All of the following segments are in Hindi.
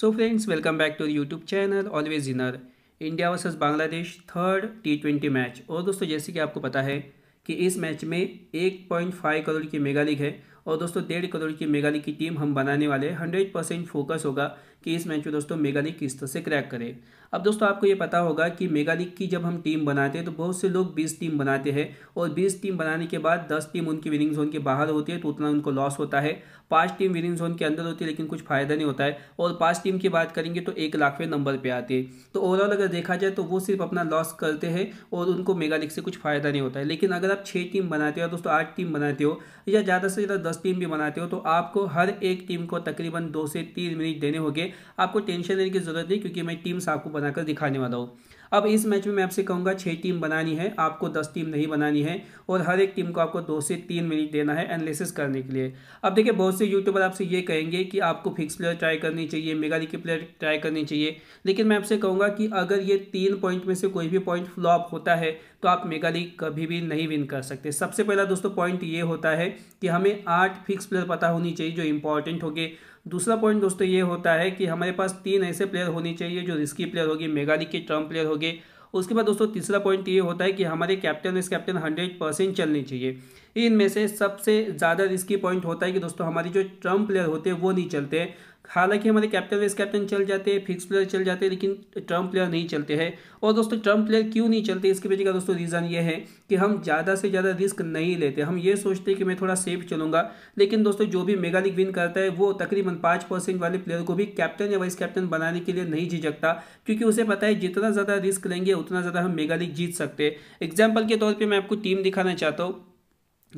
so friends welcome back to YouTube channel always inner India versus Bangladesh third T twenty match और दोस्तों जैसे कि आपको पता है कि इस मैच में 1.5 करोड़ की मेगा लीग है और दोस्तों डेढ़ करोड़ की मेगा लीग की टीम हम बनाने वाले हैं हंड्रेड परसेंट फोकस होगा कि इस मैच में दोस्तों मेगा लीग किस तरह से क्रैक करें अब दोस्तों आपको ये पता होगा कि मेगा लीग की जब हम टीम बनाते हैं तो बहुत से लोग बीस टीम बनाते हैं और बीस टीम बनाने के बाद दस टीम उनकी विनिंग जोन के बाहर होती है तो उतना उनको लॉस होता है पाँच टीम विनिंग जोन के अंदर होती है लेकिन कुछ फायदा नहीं होता है और पाँच टीम की बात करेंगे तो एक लाखवें नंबर पर आते हैं तो ओवरऑल अगर देखा जाए तो वो सिर्फ अपना लॉस करते हैं और उनको मेगा लीग से कुछ फ़ायदा नहीं होता है लेकिन अगर आप छः टीम बनाते हो दोस्तों आठ टीम बनाते हो या ज़्यादा से ज़्यादा दस टीम भी बनाते हो तो आपको हर एक टीम को तकरीबन दो से तीन मिनट देने होंगे आपको टेंशन लेने की ज़रूरत नहीं क्योंकि मैं टीम्स आपको बनाकर दिखाने वाला हूँ अब इस मैच में मैं आपसे कहूँगा छः टीम बनानी है आपको दस टीम नहीं बनानी है और हर एक टीम को आपको दो से तीन मिनट देना है एनालिसिस करने के लिए अब देखिए बहुत से यूट्यूबर आपसे ये कहेंगे कि आपको फिक्स प्लेयर ट्राई करनी चाहिए मेगा लिखी प्लेयर ट्राई करनी चाहिए लेकिन मैं आपसे कहूँगा कि अगर ये तीन पॉइंट में से कोई भी पॉइंट फ्लॉप होता है तो आप मेगा लीग कभी भी नहीं विन कर सकते सबसे पहला दोस्तों पॉइंट ये होता है कि हमें आठ फिक्स प्लेयर पता होनी चाहिए जो इंपॉर्टेंट होंगे दूसरा पॉइंट दोस्तों ये होता है कि हमारे पास तीन ऐसे प्लेयर होने चाहिए जो रिस्की प्लेयर होगी मेगा के टर्म प्लेयर होगी उसके बाद दोस्तों तीसरा पॉइंट ये होता है कि हमारे कैप्टन इस कैप्टन हंड्रेड परसेंट चलने चाहिए इनमें से सबसे ज़्यादा रिस्की पॉइंट होता है कि दोस्तों हमारी जो ट्रम्प प्लेयर होते हैं वो नहीं चलते हालांकि हमारे कैप्टन वेस कैप्टन चल जाते हैं फिक्स प्लेयर चल जाते हैं लेकिन ट्रम्प प्लेयर नहीं चलते हैं और दोस्तों ट्रम्प प्लेयर क्यों नहीं चलते इसके पीछे का दोस्तों रीज़न ये है कि हम ज़्यादा से ज़्यादा रिस्क नहीं लेते हम ये सोचते हैं कि मैं थोड़ा सेफ चलूंगा लेकिन दोस्तों जो भी मेगा लीग विन करता है वो तकरीबन पाँच परसेंट वाले प्लेयर को भी कैप्टन या वाइस कैप्टन बनाने के लिए नहीं झिझकता क्योंकि उसे पता है जितना ज़्यादा रिस्क लेंगे उतना ज़्यादा हम मेगा लीग जीत सकते हैं एग्जाम्पल के तौर पर मैं आपको टीम दिखाना चाहता हूँ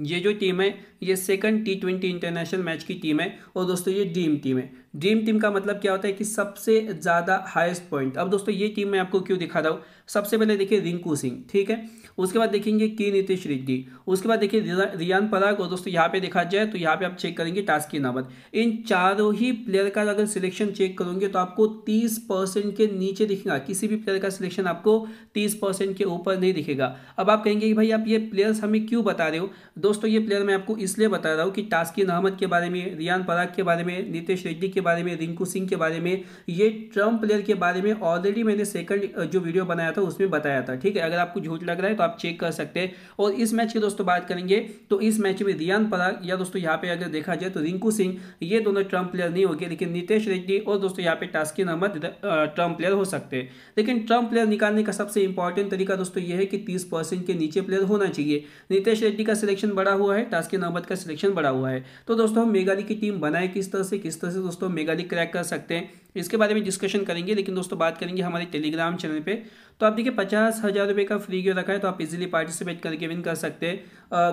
ये जो टीम है ये second T twenty international match की टीम है और दोस्तों ये ड्रीम टीम है ड्रीम टीम का मतलब क्या होता है कि सबसे ज़्यादा हाईएस्ट पॉइंट अब दोस्तों ये टीम मैं आपको क्यों दिखा रहा हूँ सबसे पहले देखिए रिंकू सिंह ठीक है उसके बाद देखेंगे के नीतीश रेड्डी उसके बाद देखिए रियान पराग और दोस्तों यहाँ पे देखा जाए तो यहाँ पे आप चेक करेंगे टास्की नावत इन चारों ही प्लेयर का अगर सिलेक्शन चेक करोगे तो आपको तीस परसेंट के नीचे दिखेगा किसी भी प्लेयर का सिलेक्शन आपको तीस परसेंट के ऊपर नहीं दिखेगा अब आप कहेंगे कि भाई आप ये प्लेयर्स हमें क्यों बता रहे हो दोस्तों ये प्लेयर मैं आपको इसलिए बता रहा हूँ कि टास्की अहमद के बारे में रियान पराग के बारे में नीतीश रेड्डी के बारे में रिंकू सिंह के बारे में ये ट्रम्प प्लेयर के बारे में ऑलरेडी मैंने सेकंड जो वीडियो बनाया था उसमें बताया था ठीक है अगर आपको झूठ लग रहा है तो आप चेक कर सकते हैं और इस मैच की दोस्तों बात करेंगे तो इस मैच में रियान पराग या दोस्तों यहाँ पे अगर देखा जाए तो रिंकू सिंह ये दोनों ट्रम्प प्लेयर नहीं होंगे लेकिन नितेश रेड्डी और दोस्तों यहाँ पे टास्किन अहमद ट्रम्प प्लेयर हो सकते हैं लेकिन ट्रम्प प्लेयर निकालने का सबसे इंपॉर्टेंट तरीका दोस्तों ये है कि तीस के नीचे प्लेयर होना चाहिए नितेश रेड्डी का सिलेक्शन बड़ा हुआ है टास्किन अहमद का सिलेक्शन बड़ा हुआ है तो दोस्तों हम मेघाली की टीम बनाए किस तरह से किस तरह से दोस्तों दोस्तों मेगाली क्रैक कर सकते हैं इसके बारे में डिस्कशन करेंगे लेकिन दोस्तों बात करेंगे हमारे टेलीग्राम चैनल पे तो आप देखिए पचास हज़ार रुपये का फ्री क्यों रखा है तो आप इजीली पार्टिसिपेट करके विन कर सकते हैं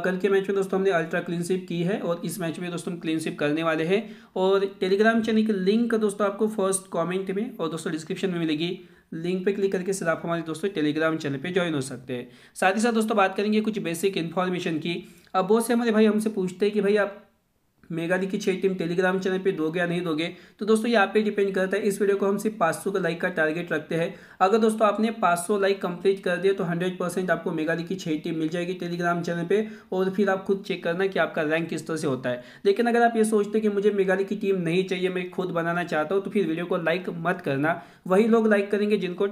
कल के मैच में दोस्तों हमने अल्ट्रा क्लीनशिप की है और इस मैच में दोस्तों हम क्लीनशिप करने वाले हैं और टेलीग्राम चैनल की लिंक दोस्तों आपको फर्स्ट कॉमेंट में और दोस्तों डिस्क्रिप्शन में मिलेगी लिंक पे क्लिक करके सिर्फ आप हमारे दोस्तों टेलीग्राम चैनल पे ज्वाइन हो सकते हैं साथ ही साथ दोस्तों बात करेंगे कुछ बेसिक इन्फॉर्मेशन की अब बहुत से हमारे भाई हमसे पूछते हैं कि भाई आप मेगा की छह टीम टेलीग्राम चैनल पे दोगे या नहीं दोगे तो दोस्तों यहाँ पे डिपेंड करता है इस वीडियो को हम सिर्फ 500 का लाइक का टारगेट रखते हैं अगर दोस्तों आपने 500 लाइक कंप्लीट कर दिया तो 100 परसेंट आपको मेगा की छह टीम मिल जाएगी टेलीग्राम चैनल पे और फिर आप खुद चेक करना कि आपका रैंक किस तरह से होता है लेकिन अगर आप ये सोचते कि मुझे मेगा की टीम नहीं चाहिए मैं खुद बनाना चाहता हूँ तो फिर वीडियो को लाइक मत करना वही लोग लाइक करेंगे जिनको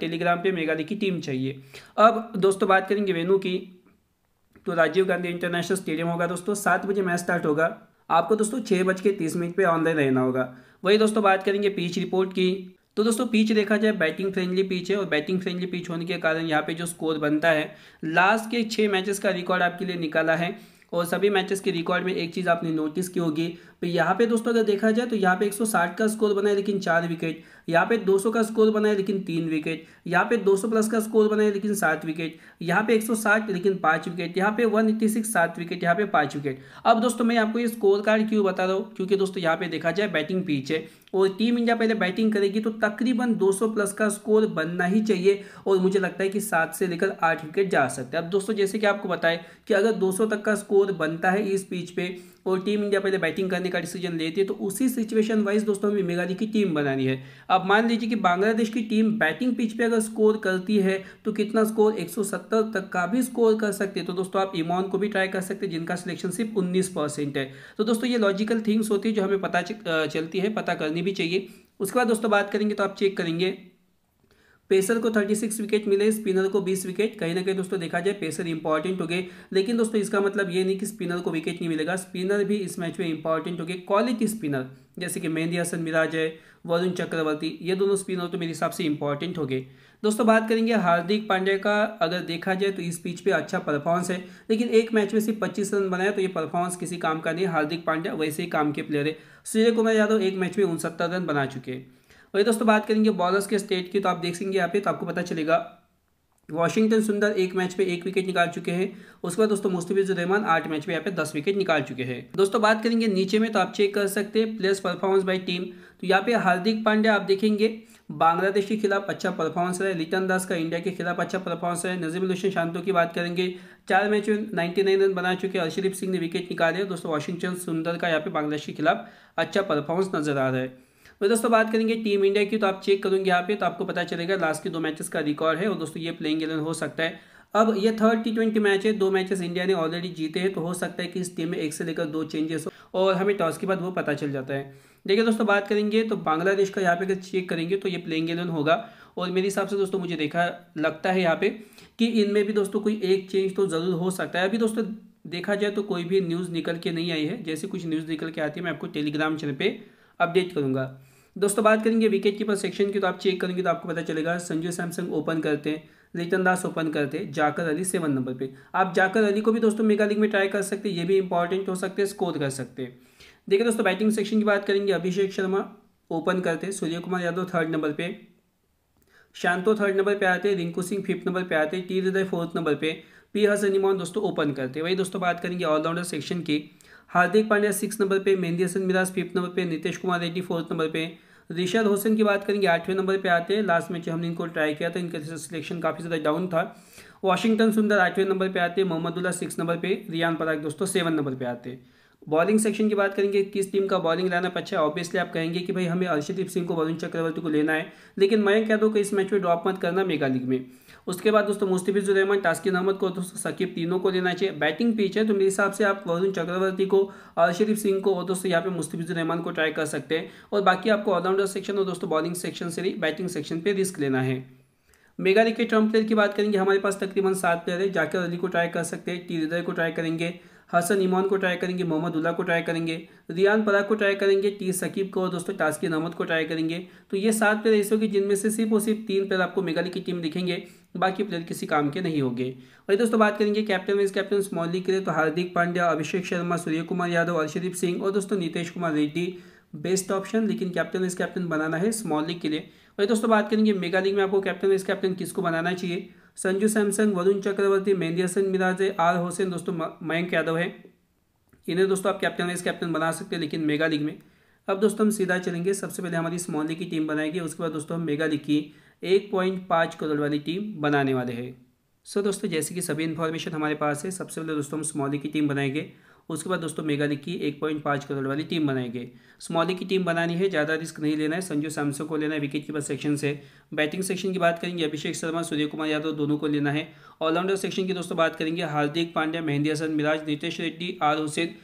टेलीग्राम पर मेगा की टीम चाहिए अब दोस्तों बात करेंगे वेनू की तो राजीव गांधी इंटरनेशनल स्टेडियम होगा दोस्तों सात बजे मैच स्टार्ट होगा आपको दोस्तों छः बज के तीस मिनट पर ऑनलाइन रहना होगा वही दोस्तों बात करेंगे पीच रिपोर्ट की तो दोस्तों पीच देखा जाए बैटिंग फ्रेंडली पीच है और बैटिंग फ्रेंडली पीच होने के कारण यहाँ पे जो स्कोर बनता है लास्ट के छः मैचेस का रिकॉर्ड आपके लिए निकाला है और सभी मैचेस के रिकॉर्ड में एक चीज़ आपने नोटिस की होगी तो यहाँ पे दोस्तों अगर देखा जाए तो यहाँ पे 160 का स्कोर बना है लेकिन चार विकेट यहाँ पे 200 का स्कोर बना है लेकिन तीन विकेट यहाँ पे 200 प्लस का स्कोर बना है लेकिन सात विकेट यहाँ पे 160 लेकिन पाँच विकेट यहाँ पे 186 सात विकेट यहाँ पे पाँच विकेट अब दोस्तों मैं आपको ये स्कोर कार्ड क्यों बता रहा हूँ क्योंकि दोस्तों यहाँ पे देखा जाए बैटिंग पीच है और टीम इंडिया पहले बैटिंग करेगी तो तकरीबन 200 प्लस का स्कोर बनना ही चाहिए और मुझे लगता है कि सात से लेकर आठ विकेट जा सकते हैं अब दोस्तों जैसे कि आपको बताएं कि अगर 200 तक का स्कोर बनता है इस पिच पे और टीम इंडिया पहले बैटिंग करने का डिसीजन लेती है तो उसी सिचुएशन वाइज दोस्तों हमें मेघालय की टीम बनानी है अब मान लीजिए कि बांग्लादेश की टीम बैटिंग पिच पे अगर स्कोर करती है तो कितना स्कोर 170 तक का भी स्कोर कर सकते हैं तो दोस्तों आप इमोन को भी ट्राई कर सकते हैं जिनका सिलेक्शन सिर्फ उन्नीस है तो दोस्तों ये लॉजिकल थिंग्स होती है जो हमें पता चलती है पता करनी भी चाहिए उसके बाद दोस्तों बात करेंगे तो आप चेक करेंगे पेसर को 36 विकेट मिले स्पिनर को 20 विकेट कहीं ना कहीं दोस्तों देखा जाए पेसर इंपॉर्टेंट हो गए लेकिन दोस्तों इसका मतलब ये नहीं कि स्पिनर को विकेट नहीं मिलेगा स्पिनर भी इस मैच में इंपॉर्टेंट हो गए क्वालिटी स्पिनर जैसे कि मेहंदी हसन मिराज है वरुण चक्रवर्ती ये दोनों स्पिनर तो मेरे हिसाब से इंपॉर्टेंट हो गए दोस्तों बात करेंगे हार्दिक पांड्या का अगर देखा जाए तो इस पिच पे अच्छा परफॉर्मेंस है लेकिन एक मैच में सिर्फ पच्चीस रन बनाया तो ये परफॉर्मेंस किसी काम का नहीं हार्दिक पांड्या वैसे ही काम के प्लेयर है सूर्य कुमार यादव एक मैच में उनसत्तर रन बना चुके हैं वही दोस्तों बात करेंगे बॉलर्स के स्टेट की तो आप देखेंगे यहाँ पे तो आपको पता चलेगा वॉशिंगटन सुंदर एक मैच पे एक विकेट निकाल चुके हैं उसके बाद दोस्तों मुस्तफिजुर रहमान आठ मैच में यहाँ पे दस विकेट निकाल चुके हैं दोस्तों बात करेंगे नीचे में तो आप चेक कर सकते हैं प्लेयर्स परफॉर्मेंस बाय टीम तो यहाँ पे हार्दिक पांड्या आप देखेंगे बांग्लादेश के खिलाफ अच्छा परफॉर्मेंस है लिटन दास का इंडिया के खिलाफ अच्छा परफॉर्मेंस है नजीम हुसैन शांतो की बात करेंगे चार मैच में नाइन्टी नाइन रन बना चुके हैं अर्शदीप सिंह ने विकेट निकाले दोस्तों वॉशिंगटन सुंदर का यहाँ पे बांग्लादेश के खिलाफ अच्छा परफॉर्मेंस नजर आ रहा है वो तो दोस्तों बात करेंगे टीम इंडिया की तो आप चेक करोगे यहाँ पे तो आपको पता चलेगा लास्ट के दो मैचेस का रिकॉर्ड है और दोस्तों ये प्लेइंग एलेवन हो सकता है अब ये थर्ड टी ट्वेंटी मैच है दो मैचेस इंडिया ने ऑलरेडी जीते हैं तो हो सकता है कि इस टीम में एक से लेकर दो चेंजेस हो और हमें टॉस के बाद वो पता चल जाता है देखिए दोस्तों बात करेंगे तो बांग्लादेश का यहाँ पे अगर चेक करेंगे तो ये प्लेइंग एलेवन होगा और मेरे हिसाब से दोस्तों मुझे देखा लगता है यहाँ पे कि इनमें भी दोस्तों कोई एक चेंज तो ज़रूर हो सकता है अभी दोस्तों देखा जाए तो कोई भी न्यूज़ निकल के नहीं आई है जैसे कुछ न्यूज़ निकल के आती है मैं आपको टेलीग्राम चैनल पर अपडेट करूँगा दोस्तों बात करेंगे विकेट कीपर सेक्शन की तो आप चेक करेंगे तो आपको पता चलेगा संजू सैमसंग ओपन करते हैं रितन दास ओपन करते हैं जाकर अली सेवन नंबर पे आप जाकर अली को भी दोस्तों मेगा लीग में ट्राई कर सकते हैं ये भी इंपॉर्टेंट हो सकते हैं स्कोर कर सकते हैं देखिए दोस्तों बैटिंग सेक्शन की बात करेंगे अभिषेक शर्मा ओपन करते हैं सूर्य कुमार यादव थर्ड नंबर पे शांतो थर्ड नंबर पर आते हैं रिंकू सिंह फिफ्थ नंबर पर आते हैं टी हृदय फोर्थ नंबर पे पी हसन इमान दोस्तों ओपन करते हैं वही दोस्तों बात करेंगे ऑलराउंडर सेक्शन की हार्दिक पांड्या सिक्स नंबर पे मेहंदी हसन मिराज फिफ्थ नंबर पे नितेश कुमार रेड्डी फोर्थ नंबर पे रिशद हुसैन की बात करेंगे आठवें नंबर पे आते हैं लास्ट मैच हमने इनको ट्राई किया था इनका सिलेक्शन काफ़ी ज़्यादा डाउन था वाशिंगटन सुंदर आठवें नंबर पे आते हैं मोहम्मदुल्ला सिक्स नंबर पे रियान पराग दोस्तों सेवन नंबर पे आते हैं बॉलिंग सेक्शन की बात करेंगे किस टीम का बॉलिंग लाइनअप अच्छा है ऑब्वियसली आप कहेंगे कि भाई हमें अर्षदीप सिंह को वरुण चक्रवर्ती को लेना है लेकिन मैं कह दूँ कि इस मैच में ड्रॉप मत करना मेगा लीग में उसके बाद दोस्तों मुस्तफ़िजुररहमान तास्किन अहमद को दोस्तों सकीब तीनों को देना चाहिए बैटिंग पिच है तो मेरे हिसाब से आप वरुण चक्रवर्ती को अरशरीफ सिंह को और दोस्तों यहाँ पे मुस्तफ़िजुररहमान को ट्राई कर सकते हैं और बाकी आपको ऑलराउंडर सेक्शन और दोस्तों बॉलिंग सेक्शन से बैटिंग सेक्शन पर रिस्क लेना है मेगा के टर्म प्लेयर की बात करेंगे हमारे पास तकरीबन सात प्लेयर है जाकिर अली को ट्राई कर सकते हैं टी हृदय को ट्राई करेंगे हसन इमान को ट्राई करेंगे मोहम्मद उल्ला को ट्राई करेंगे रियान पराग को ट्राई करेंगे टी सकीब को और दोस्तों टास्किन अहमद को ट्राई करेंगे तो ये सात प्लेयर ऐसे होगी जिनमें से सिर्फ और सिर्फ तीन प्लेयर आपको मेगा की टीम दिखेंगे बाकी प्लेयर किसी काम के नहीं होंगे वही दोस्तों बात करेंगे captain vice captain small league के लिए तो हार्दिक पांड्या अभिषेक शर्मा सूर्य कुमार यादव अर्षदीप सिंह और दोस्तों नीतीश कुमार रेड्डी बेस्ट ऑप्शन लेकिन कैप्टन वाइस कैप्टन बनाना है स्मॉल लीग के लिए वही दोस्तों बात करेंगे मेगा लीग में आपको कैप्टन वाइस कैप्टन किसको बनाना चाहिए संजू सैमसंग वरुण चक्रवर्ती मेहंदी हसन मिराजे आर होसेन दोस्तों मयंक यादव है इन्हें दोस्तों आप कैप्टन वाइस कैप्टन बना सकते हैं लेकिन मेगा लीग में अब दोस्तों हम सीधा चलेंगे सबसे पहले हमारी स्मॉल लीग की टीम बनाएंगे उसके बाद दोस्तों हम मेगा लीग की एक पॉइंट पाँच करोड़ वाली टीम बनाने वाले हैं सो दोस्तों जैसे कि सभी इन्फॉर्मेशन हमारे पास है सबसे पहले दोस्तों हम स्मॉली की टीम बनाएंगे उसके बाद दोस्तों मेगा लीग की एक पॉइंट पाँच करोड़ वाली टीम बनाएंगे स्मॉली की टीम बनानी है ज़्यादा रिस्क नहीं लेना है संजू सैमसो को लेना है विकेट कीपर सेक्शन से बैटिंग सेक्शन की बात करेंगे अभिषेक शर्मा सूर्य कुमार यादव दोनों को लेना है ऑलराउंडर सेक्शन की दोस्तों बात करेंगे हार्दिक पांड्या मेहंदी हसन मिराज नितेश रेड्डी आर हुसैन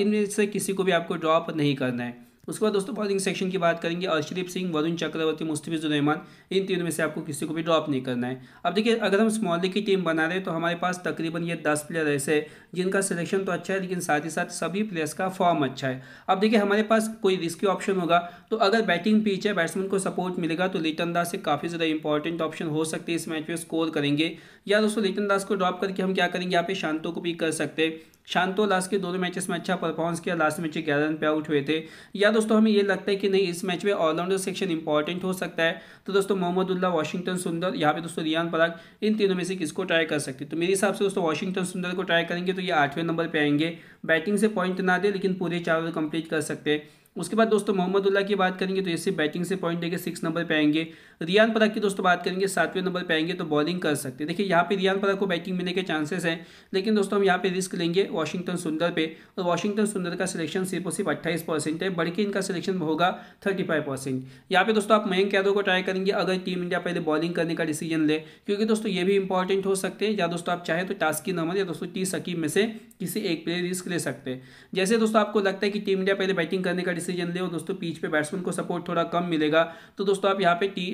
इनमें से किसी को भी आपको ड्रॉप नहीं करना है उसके बाद दोस्तों बॉलिंग सेक्शन की बात करेंगे अर्शदीप सिंह वरुण चक्रवर्ती मुस्तफिजुर रहमान इन तीनों में से आपको किसी को भी ड्रॉप नहीं करना है अब देखिए अगर हम स्मॉल लीग की टीम बना रहे हैं तो हमारे पास तकरीबन ये दस प्लेयर ऐसे जिनका सिलेक्शन तो अच्छा है लेकिन साथ ही साथ सभी प्लेयर्स का फॉर्म अच्छा है अब देखिए हमारे पास कोई रिस्की ऑप्शन होगा तो अगर बैटिंग पिच है बैट्समैन को सपोर्ट मिलेगा तो लिटन दास से काफ़ी ज़्यादा इंपॉर्टेंट ऑप्शन हो सकते हैं इस मैच में स्कोर करेंगे या दोस्तों लिटन दास को ड्रॉप करके हम क्या करेंगे यहाँ पे शांतो को पिक कर सकते हैं शांतो लास्ट के दोनों मैचेस में अच्छा परफॉर्मेंस किया लास्ट मैच ग्यारह रन पे आउट हुए थे या दोस्तों हमें ये लगता है कि नहीं इस मैच में ऑलराउंडर सेक्शन इंपॉर्टेंट हो सकता है तो दोस्तों मोहम्मद उल्ला वाशिंगटन सुंदर यहाँ पे दोस्तों रियान पराग इन तीनों में से किसको ट्राई कर सकते तो मेरे हिसाब से दोस्तों वाशिंगटन सुंदर को ट्राई करेंगे तो तो ये आठवें नंबर पर आएंगे बैटिंग से पॉइंट ना दे लेकिन पूरे चार ओवर कंप्लीट कर सकते हैं उसके बाद दोस्तों मोहम्मद उल्ला की बात करेंगे तो सिर्फ बैटिंग से पॉइंट देकर सिक्स नंबर पे आएंगे तो रियान पराग की दोस्तों बात करेंगे सातवें नंबर पर आएंगे तो बॉलिंग कर सकते हैं देखिए यहाँ पे रियान पराग को बैटिंग मिलने के चांसेस हैं लेकिन दोस्तों हम यहाँ पे रिस्क लेंगे वाशिंगटन सुंदर पे और वाशिंगटन सुंदर का सिलेक्शन सिर्फ और सिर्फ अट्ठाईस परसेंट है बढ़ के इनका सिलेक्शन होगा थर्टी फाइव परसेंट यहाँ पे दोस्तों आप मयंक यादव को ट्राई करेंगे अगर टीम इंडिया पहले बॉलिंग करने का डिसीजन ले क्योंकि दोस्तों ये भी इंपॉर्टेंट हो सकते हैं या दोस्तों आप चाहे तो टास्क की नंबर या दोस्तों टी सकीम में से किसी एक प्लेयर रिस्क ले सकते हैं जैसे दोस्तों आपको लगता है कि टीम इंडिया पहले बैटिंग करने का डिसीजन ले और दोस्तों पीच पे बैट्समैन को सपोर्ट थोड़ा कम मिलेगा तो दोस्तों आप यहाँ पे टी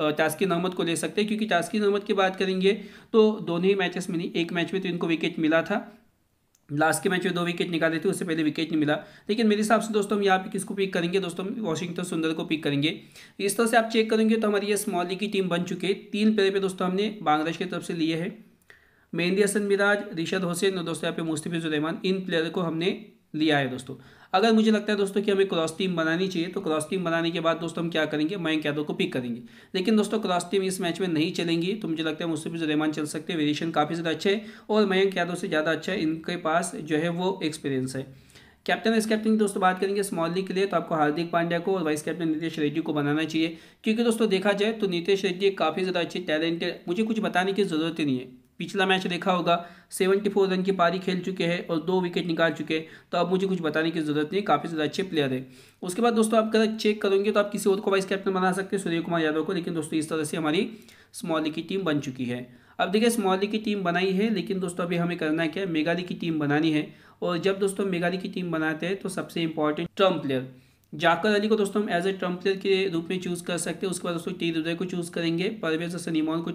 तास्किन अहमद को ले सकते हैं क्योंकि तास्किन अहमद की बात करेंगे तो दोनों ही मैचेस में नहीं एक मैच में तो इनको विकेट मिला था लास्ट के मैच में दो विकेट निकाले थे उससे पहले विकेट नहीं मिला लेकिन मेरे हिसाब से दोस्तों हम यहाँ पे किसको पिक करेंगे दोस्तों वॉशिंगटन सुंदर को पिक करेंगे इस तरह से आप चेक करेंगे तो हमारी ये स्मॉल लीग की टीम बन चुकी है तीन प्लेयर पे दोस्तों हमने बांग्लादेश की तरफ से लिए हैं मेहंदी हसन मिराज रिशद हुसैन और दोस्तों यहाँ पे मुस्तफिजुर रहमान इन प्लेयर को हमने लिया है दोस्तों अगर मुझे लगता है दोस्तों कि हमें क्रॉस टीम बनानी चाहिए तो क्रॉस टीम बनाने के बाद दोस्तों हम क्या करेंगे मयंक यादव को पिक करेंगे लेकिन दोस्तों क्रॉस टीम इस मैच में नहीं चलेंगी तो मुझे लगता है मुझसे भी रहमान चल सकते हैं वेरिएशन काफ़ी ज़्यादा अच्छे है और मयंक यादव से ज़्यादा अच्छा है इनके पास जो है वो एक्सपीरियंस है कैप्टन वाइस कैप्टन की दोस्तों बात करेंगे स्मॉल लीग के लिए तो आपको हार्दिक पांड्या को और वाइस कैप्टन नीतीश रेड्डी को बनाना चाहिए क्योंकि दोस्तों देखा जाए तो नीतीश रेड्डी काफ़ी ज़्यादा अच्छी टैलेंटेड मुझे कुछ बताने की ज़रूरत ही नहीं है पिछला मैच देखा होगा 74 रन की पारी खेल चुके हैं और दो विकेट निकाल चुके हैं तो अब मुझे कुछ बताने की जरूरत नहीं काफ़ी ज़्यादा अच्छे प्लेयर है उसके बाद दोस्तों आप अगर चेक करोगे तो आप किसी और को वाइस कैप्टन बना सकते हैं सूर्य कुमार यादव को लेकिन दोस्तों इस तरह से हमारी स्मॉल की टीम बन चुकी है अब देखिए स्मॉल की टीम बनाई है लेकिन दोस्तों अभी हमें करना क्या है मेगा की टीम बनानी है और जब दोस्तों मेगा की टीम बनाते हैं तो सबसे इंपॉर्टेंट ट्रम प्लेयर जाकर अली को दोस्तों हम एज ए ट्रम्प प्लेयर के रूप में चूज़ कर सकते हैं उसके बाद दोस्तों टी हृदय को चूज़ करेंगे परवेज हसन ईमान को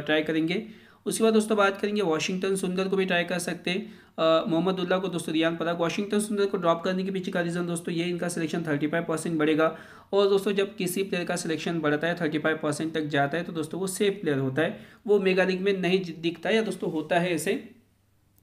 ट्राई करेंगे उसके बाद दोस्तों बात करेंगे वाशिंगटन सुंदर को भी ट्राई कर सकते हैं मोहम्मद उल्ला को दोस्तों रियान पराग वाशिंगटन सुंदर को ड्रॉप करने के पीछे का रीज़न दोस्तों ये इनका सिलेक्शन 35 परसेंट बढ़ेगा और दोस्तों जब किसी प्लेयर का सिलेक्शन बढ़ता है 35 परसेंट तक जाता है तो दोस्तों वो सेफ प्लेयर होता है वो मेगा लीग में नहीं दिखता है या दोस्तों होता है ऐसे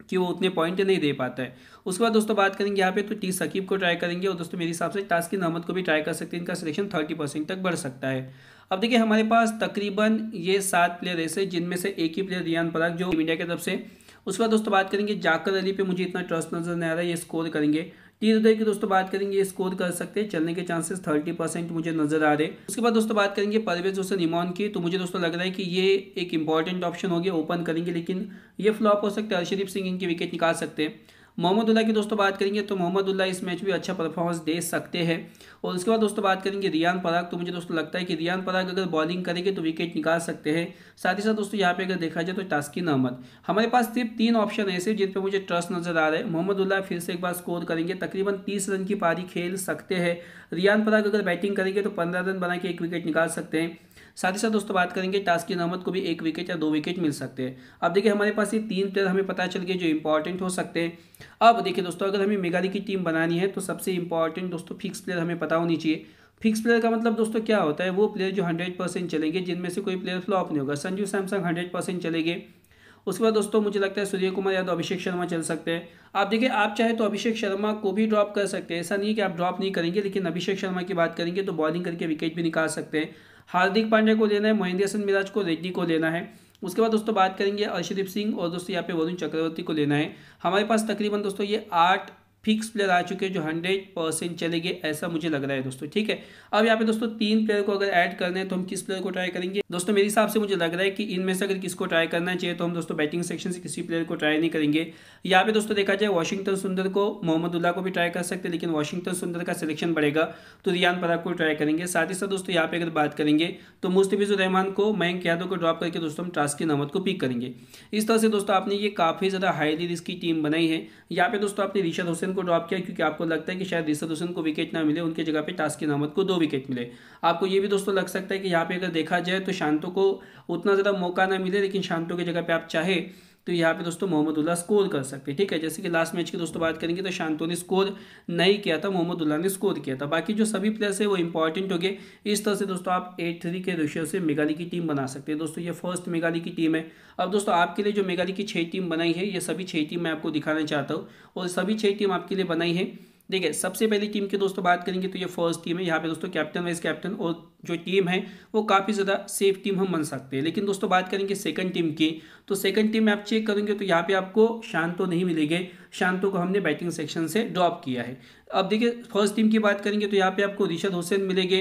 कि वो उतने पॉइंट नहीं दे पाता है उसके बाद दोस्तों बात करेंगे यहाँ पे तो टी सकीब को ट्राई करेंगे और दोस्तों मेरे हिसाब से टास्किन अहमद को भी ट्राई कर सकते हैं इनका सिलेक्शन थर्टी परसेंट तक बढ़ सकता है अब देखिए हमारे पास तकरीबन ये सात प्लेयर ऐसे जिनमें से एक ही प्लेयर रियान पराग जो इंडिया की तरफ से उसके बाद दोस्तों बात करेंगे जाकर अली पे मुझे इतना ट्रस्ट नजर नहीं आ रहा है ये स्कोर करेंगे तीन उदय की दोस्तों बात करेंगे स्कोर कर सकते हैं चलने के चांसेस थर्टी परसेंट मुझे नजर आ रहे उसके बाद दोस्तों बात करेंगे परवेज हुसैन इमान की तो मुझे दोस्तों लग रहा है कि ये एक इंपॉर्टेंट ऑप्शन हो गया ओपन करेंगे लेकिन ये फ्लॉप हो सकता है हरशदीप सिंह इनकी विकेट निकाल सकते हैं मोहम्मदुल्ला की दोस्तों बात करेंगे तो मोहम्मदुल्ला इस मैच में अच्छा परफॉर्मेंस दे सकते हैं और उसके बाद दोस्तों बात करेंगे रियान पराग तो मुझे दोस्तों लगता है कि रियान पराग अगर बॉलिंग करेंगे तो विकेट निकाल सकते हैं साथ ही साथ दोस्तों यहाँ पे अगर देखा जाए तो टास्किन अहमद हमारे पास सिर्फ तीन ऑप्शन ऐसे जिन पर मुझे ट्रस्ट नजर आ रहा है मोहम्मदुल्ला फिर से एक बार स्कोर करेंगे तकरीबन तीस रन की पारी खेल सकते हैं रियान पराग अगर बैटिंग करेंगे तो पंद्रह रन बना के एक विकेट निकाल सकते हैं साथ ही साथ दोस्तों बात करेंगे टास्की अहमद को भी एक विकेट या दो विकेट मिल सकते हैं अब देखिए हमारे पास ये तीन प्लेयर हमें पता चल गया जो इंपॉर्टेंट हो सकते हैं अब देखिए दोस्तों अगर हमें मेगाली की टीम बनानी है तो सबसे इंपॉर्टेंट दोस्तों फिक्स प्लेयर हमें पता होनी चाहिए फिक्स प्लेयर का मतलब दोस्तों क्या होता है वो प्लेयर जो हंड्रेड परसेंट चलेंगे जिनमें से कोई प्लेयर फ्लॉप नहीं होगा संजू सैमसंग हंड्रेड परसेंट चलेंगे उसके बाद दोस्तों मुझे लगता है सूर्य कुमार यादव अभिषेक शर्मा चल सकते हैं आप देखिए आप चाहे तो अभिषेक शर्मा को भी ड्रॉप कर सकते हैं ऐसा नहीं है कि आप ड्रॉप नहीं करेंगे लेकिन अभिषेक शर्मा की बात करेंगे तो बॉलिंग करके विकेट भी निकाल सकते हैं हार्दिक पांड्या को लेना है महेंद्र सिंह मिराज को रेड्डी को लेना है उसके बाद दोस्तों बात करेंगे अर्शदीप सिंह और दोस्तों यहाँ पे वरुण चक्रवर्ती को लेना है हमारे पास तकरीबन दोस्तों ये आठ फिक्स प्लेयर आ चुके हैं जो हंड्रेड परसेंट चलेंगे ऐसा मुझे लग रहा है दोस्तों ठीक है अब यहाँ पे दोस्तों तीन प्लेयर को अगर ऐड करना है तो हम किस प्लेयर को ट्राई करेंगे दोस्तों मेरे हिसाब से मुझे लग रहा है कि इनमें से अगर किसको ट्राई करना चाहिए तो हम दोस्तों बैटिंग सेक्शन से किसी प्लेयर को ट्राई नहीं करेंगे यहाँ पे दोस्तों देखा जाए वॉशिंगटन सुंदर को मोहम्मदुल्ला को भी ट्राई कर सकते हैं लेकिन वॉशिंगटन सुंदर का सिलेक्शन बढ़ेगा तो रियान पराग को ट्राई करेंगे साथ ही साथ दोस्तों यहाँ पे अगर बात करेंगे तो मुस्तफिजुर रहमान को मयंक यादव को ड्रॉप करके दोस्तों हम ट्रास्किन अहमद को पिक करेंगे इस तरह से दोस्तों आपने ये काफ़ी ज़्यादा हाईली रिस्क की टीम बनाई है यहाँ पे दोस्तों आपने रिशद हुसैन को ड्रॉप किया क्योंकि आपको लगता है कि शायद रिसत हुसैन को विकेट ना मिले उनके जगह पे टास्किन अहमद को दो विकेट मिले आपको ये भी दोस्तों लग सकता है कि यहाँ पे अगर देखा जाए तो शांतो को उतना ज़्यादा मौका ना मिले लेकिन शांतो की जगह पर आप चाहे तो यहाँ पे दोस्तों मोहम्मद उल्ला स्कोर कर सकते हैं ठीक है जैसे कि लास्ट मैच की दोस्तों बात करेंगे तो शांतो ने स्कोर नहीं किया था मोहम्मद उल्ला ने स्कोर किया था बाकी जो सभी प्लेयर्स है वो इंपॉर्टेंट हो गए इस तरह से दोस्तों आप एट थ्री के रेशियो से मेगाली की टीम बना सकते हैं दोस्तों ये फर्स्ट मेगाली की टीम है अब दोस्तों आपके लिए जो मेगाली की छः टीम बनाई है ये सभी छः टीम मैं आपको दिखाना चाहता हूँ और सभी छः टीम आपके लिए बनाई है देखिए सबसे पहले टीम की दोस्तों बात करेंगे तो ये फर्स्ट टीम है यहाँ पे दोस्तों कैप्टन वाइस कैप्टन और जो टीम है वो काफ़ी ज़्यादा सेफ टीम हम बन सकते हैं लेकिन दोस्तों बात करेंगे सेकंड टीम की तो सेकंड टीम में आप चेक करेंगे तो यहाँ पे आपको शांतो नहीं मिलेगी शांतो को हमने बैटिंग सेक्शन से ड्रॉप किया है अब देखिए फर्स्ट टीम की बात करेंगे तो यहाँ पे आपको रिशद हुसैन मिलेंगे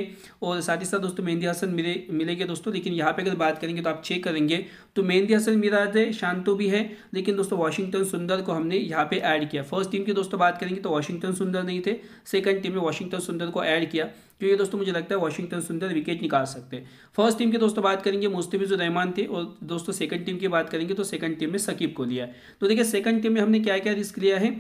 और साथ ही साथ दोस्तों मेहंदी हसन मिले मिलेंगे दोस्तों लेकिन यहाँ पे अगर बात करेंगे तो आप चेक करेंगे तो मेहंदी हसन मिराज थे शांतो भी है लेकिन दोस्तों वाशिंगटन सुंदर को हमने यहाँ पे ऐड किया फर्स्ट टीम की दोस्तों बात करेंगे तो वाशिंगटन सुंदर नहीं थे सेकंड टीम में वाशिंगटन सुंदर को ऐड किया क्योंकि दोस्तों मुझे लगता है वाशिंगटन सुंदर विकेट निकाल सकते हैं फर्स्ट टीम की दोस्तों बात करेंगे मुस्तफिजुर रहमान थे और दोस्तों सेकंड टीम की बात करेंगे तो सेकंड टीम में सकीब को लिया तो देखिए सेकंड टीम में हमने क्या क्या रिस्क लिया है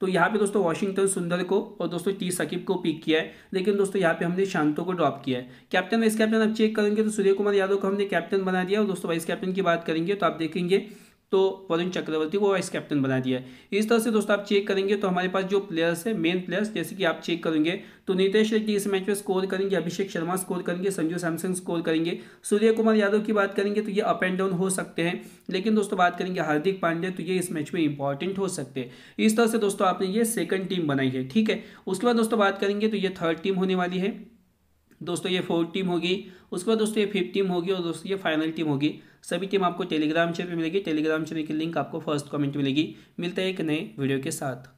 तो यहाँ पे दोस्तों वॉशिंगटन सुंदर को और दोस्तों टी सकीब को पिक किया है लेकिन दोस्तों यहाँ पे हमने शांतो को ड्रॉप किया है कैप्टन वाइस कैप्टन आप चेक करेंगे तो सूर्य कुमार यादव को हमने कैप्टन बना दिया और दोस्तों वाइस कैप्टन की बात करेंगे तो आप देखेंगे तो वरुण चक्रवर्ती को वाइस कैप्टन बना दिया है इस तरह से दोस्तों आप चेक करेंगे तो हमारे पास जो प्लेयर्स है मेन प्लेयर्स जैसे कि आप चेक करेंगे तो नितेश रेड्डी इस मैच में स्कोर करेंगे अभिषेक शर्मा स्कोर करेंगे संजू सैमसंग स्कोर करेंगे सूर्य कुमार यादव की बात करेंगे तो ये अप एंड डाउन हो सकते हैं लेकिन दोस्तों बात करेंगे हार्दिक पांडे तो ये इस मैच में इंपॉर्टेंट हो सकते हैं इस तरह से दोस्तों आपने ये सेकंड टीम बनाई है ठीक है उसके बाद दोस्तों बात करेंगे तो ये थर्ड टीम होने वाली है दोस्तों ये फोर्थ टीम होगी उसके बाद दोस्तों ये फिफ्थ टीम होगी और दोस्तों ये फाइनल टीम होगी सभी टीम आपको टेलीग्राम चैनल पर मिलेगी टेलीग्राम चैनल की लिंक आपको फर्स्ट कमेंट मिलेगी मिलता है एक नए वीडियो के साथ